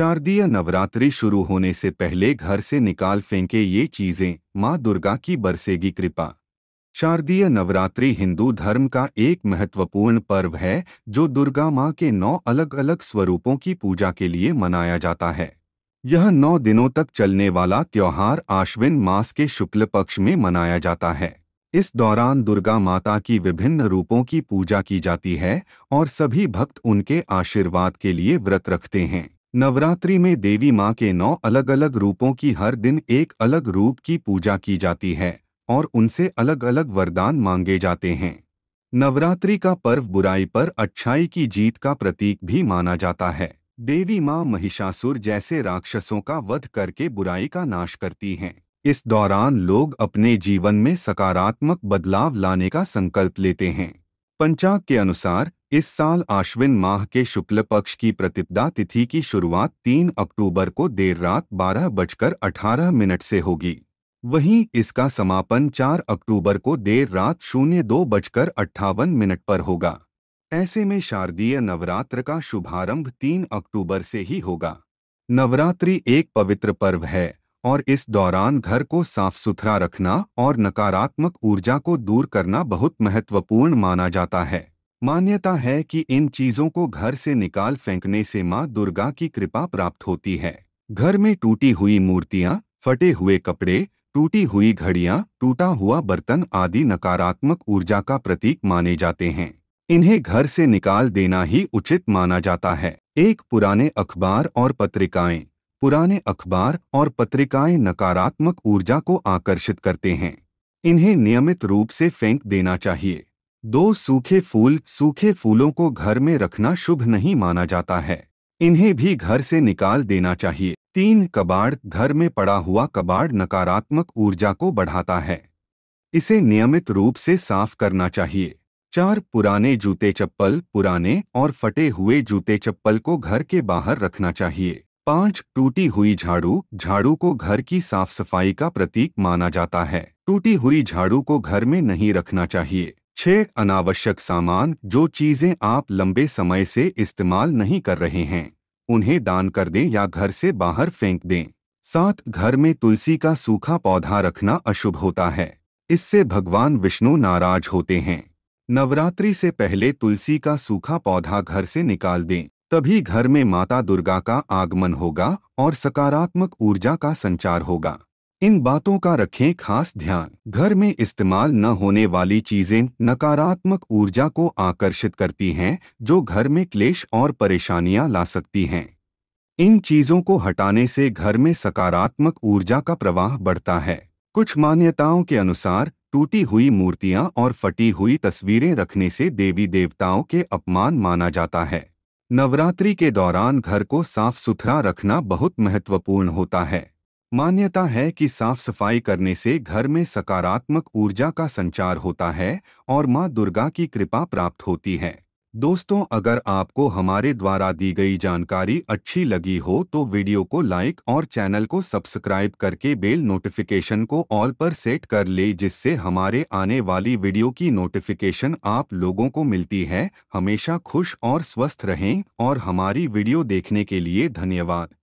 शारदीय नवरात्रि शुरू होने से पहले घर से निकाल फेंके ये चीजें माँ दुर्गा की बरसेगी कृपा शारदीय नवरात्रि हिंदू धर्म का एक महत्वपूर्ण पर्व है जो दुर्गा माँ के नौ अलग अलग स्वरूपों की पूजा के लिए मनाया जाता है यह नौ दिनों तक चलने वाला त्यौहार आश्विन मास के शुक्ल पक्ष में मनाया जाता है इस दौरान दुर्गा माता की विभिन्न रूपों की पूजा की जाती है और सभी भक्त उनके आशीर्वाद के लिए व्रत रखते हैं नवरात्रि में देवी माँ के नौ अलग अलग रूपों की हर दिन एक अलग रूप की पूजा की जाती है और उनसे अलग अलग वरदान मांगे जाते हैं नवरात्रि का पर्व बुराई पर अच्छाई की जीत का प्रतीक भी माना जाता है देवी माँ महिषासुर जैसे राक्षसों का वध करके बुराई का नाश करती हैं इस दौरान लोग अपने जीवन में सकारात्मक बदलाव लाने का संकल्प लेते हैं पंचांग के अनुसार इस साल आश्विन माह के शुक्ल पक्ष की प्रतिपदा तिथि की शुरुआत 3 अक्टूबर को देर रात बारह बजकर अठारह मिनट से होगी वहीं इसका समापन 4 अक्टूबर को देर रात शून्य दो बजकर अट्ठावन मिनट पर होगा ऐसे में शारदीय नवरात्र का शुभारंभ 3 अक्टूबर से ही होगा नवरात्रि एक पवित्र पर्व है और इस दौरान घर को साफ सुथरा रखना और नकारात्मक ऊर्जा को दूर करना बहुत महत्वपूर्ण माना जाता है मान्यता है कि इन चीजों को घर से निकाल फेंकने से माँ दुर्गा की कृपा प्राप्त होती है घर में टूटी हुई मूर्तियां फटे हुए कपड़े टूटी हुई घड़ियां टूटा हुआ बर्तन आदि नकारात्मक ऊर्जा का प्रतीक माने जाते हैं इन्हें घर से निकाल देना ही उचित माना जाता है एक पुराने अखबार और पत्रिकाएं पुराने अखबार और पत्रिकाएं नकारात्मक ऊर्जा को आकर्षित करते हैं इन्हें नियमित रूप से फेंक देना चाहिए दो सूखे फूल सूखे फूलों को घर में रखना शुभ नहीं माना जाता है इन्हें भी घर से निकाल देना चाहिए तीन कबाड़ घर में पड़ा हुआ कबाड़ नकारात्मक ऊर्जा को बढ़ाता है इसे नियमित रूप से साफ करना चाहिए चार पुराने जूते चप्पल पुराने और फटे हुए जूते चप्पल को घर के बाहर रखना चाहिए पाँच टूटी हुई झाड़ू झाड़ू को घर की साफ सफाई का प्रतीक माना जाता है टूटी हुई झाड़ू को घर में नहीं रखना चाहिए छह अनावश्यक सामान जो चीज़ें आप लंबे समय से इस्तेमाल नहीं कर रहे हैं उन्हें दान कर दें या घर से बाहर फेंक दें सात घर में तुलसी का सूखा पौधा रखना अशुभ होता है इससे भगवान विष्णु नाराज होते हैं नवरात्रि से पहले तुलसी का सूखा पौधा घर से निकाल दें तभी घर में माता दुर्गा का आगमन होगा और सकारात्मक ऊर्जा का संचार होगा इन बातों का रखें खास ध्यान घर में इस्तेमाल न होने वाली चीजें नकारात्मक ऊर्जा को आकर्षित करती हैं जो घर में क्लेश और परेशानियां ला सकती हैं इन चीजों को हटाने से घर में सकारात्मक ऊर्जा का प्रवाह बढ़ता है कुछ मान्यताओं के अनुसार टूटी हुई मूर्तियां और फटी हुई तस्वीरें रखने से देवी देवताओं के अपमान माना जाता है नवरात्रि के दौरान घर को साफ सुथरा रखना बहुत महत्वपूर्ण होता है मान्यता है कि साफ सफाई करने से घर में सकारात्मक ऊर्जा का संचार होता है और माँ दुर्गा की कृपा प्राप्त होती है दोस्तों अगर आपको हमारे द्वारा दी गई जानकारी अच्छी लगी हो तो वीडियो को लाइक और चैनल को सब्सक्राइब करके बेल नोटिफिकेशन को ऑल पर सेट कर ले जिससे हमारे आने वाली वीडियो की नोटिफिकेशन आप लोगों को मिलती है हमेशा खुश और स्वस्थ रहें और हमारी वीडियो देखने के लिए धन्यवाद